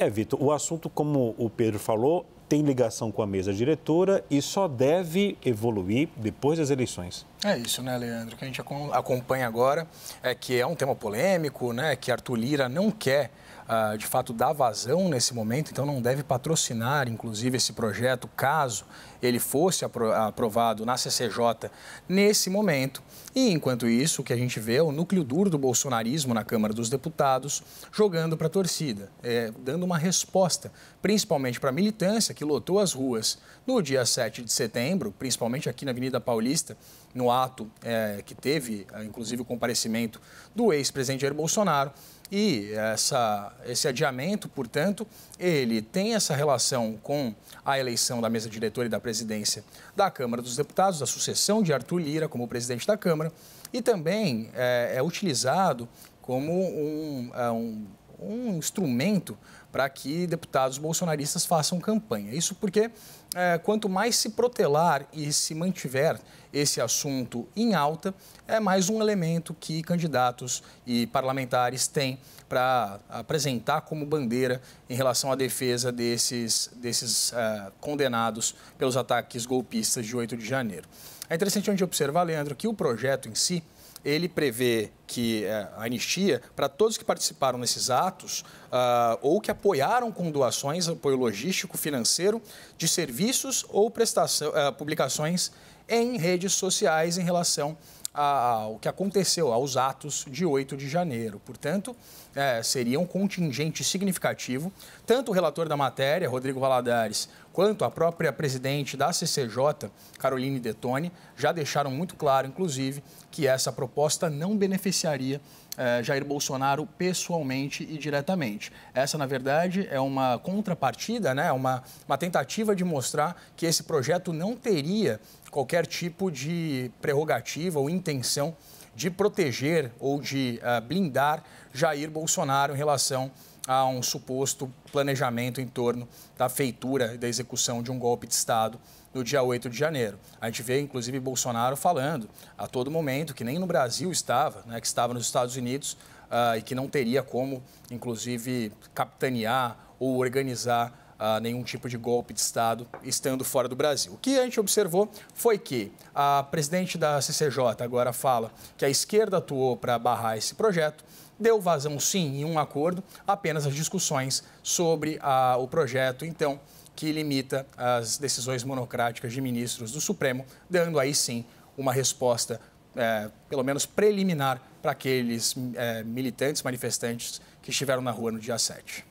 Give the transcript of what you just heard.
É, Vitor, o assunto, como o Pedro falou, tem ligação com a mesa diretora e só deve evoluir depois das eleições. É isso, né, Leandro? O que a gente acompanha agora é que é um tema polêmico, né? Que Arthur Lira não quer, uh, de fato, dar vazão nesse momento, então não deve patrocinar, inclusive, esse projeto, caso ele fosse apro aprovado na CCJ nesse momento. E, enquanto isso, o que a gente vê é o núcleo duro do bolsonarismo na Câmara dos Deputados jogando para a torcida, é, dando uma resposta, principalmente para a militância, que lotou as ruas no dia 7 de setembro, principalmente aqui na Avenida Paulista, no ato é, que teve, é, inclusive, o comparecimento do ex-presidente Jair Bolsonaro. E essa, esse adiamento, portanto, ele tem essa relação com a eleição da mesa diretora e da presidência da Câmara dos Deputados, da sucessão de Arthur Lira como presidente da Câmara, e também é, é utilizado como um, é, um um instrumento para que deputados bolsonaristas façam campanha. Isso porque é, quanto mais se protelar e se mantiver esse assunto em alta, é mais um elemento que candidatos e parlamentares têm para apresentar como bandeira em relação à defesa desses, desses é, condenados pelos ataques golpistas de 8 de janeiro. É interessante a gente observar, Leandro, que o projeto em si ele prevê que eh, a anistia para todos que participaram nesses atos uh, ou que apoiaram com doações, apoio logístico, financeiro, de serviços ou prestação, uh, publicações em redes sociais em relação ao que aconteceu, aos atos de 8 de janeiro. Portanto, é, seria um contingente significativo. Tanto o relator da matéria, Rodrigo Valadares, quanto a própria presidente da CCJ, Caroline Detone, já deixaram muito claro, inclusive, que essa proposta não beneficiaria eh, Jair Bolsonaro pessoalmente e diretamente. Essa, na verdade, é uma contrapartida, né? uma, uma tentativa de mostrar que esse projeto não teria qualquer tipo de prerrogativa ou intenção de proteger ou de uh, blindar Jair Bolsonaro em relação a a um suposto planejamento em torno da feitura e da execução de um golpe de Estado no dia 8 de janeiro. A gente vê, inclusive, Bolsonaro falando a todo momento que nem no Brasil estava, né, que estava nos Estados Unidos uh, e que não teria como, inclusive, capitanear ou organizar Uh, nenhum tipo de golpe de Estado estando fora do Brasil. O que a gente observou foi que a presidente da CCJ agora fala que a esquerda atuou para barrar esse projeto, deu vazão, sim, em um acordo, apenas as discussões sobre ah, o projeto, então, que limita as decisões monocráticas de ministros do Supremo, dando aí sim uma resposta, eh, pelo menos preliminar, para aqueles eh, militantes, manifestantes que estiveram na rua no dia 7.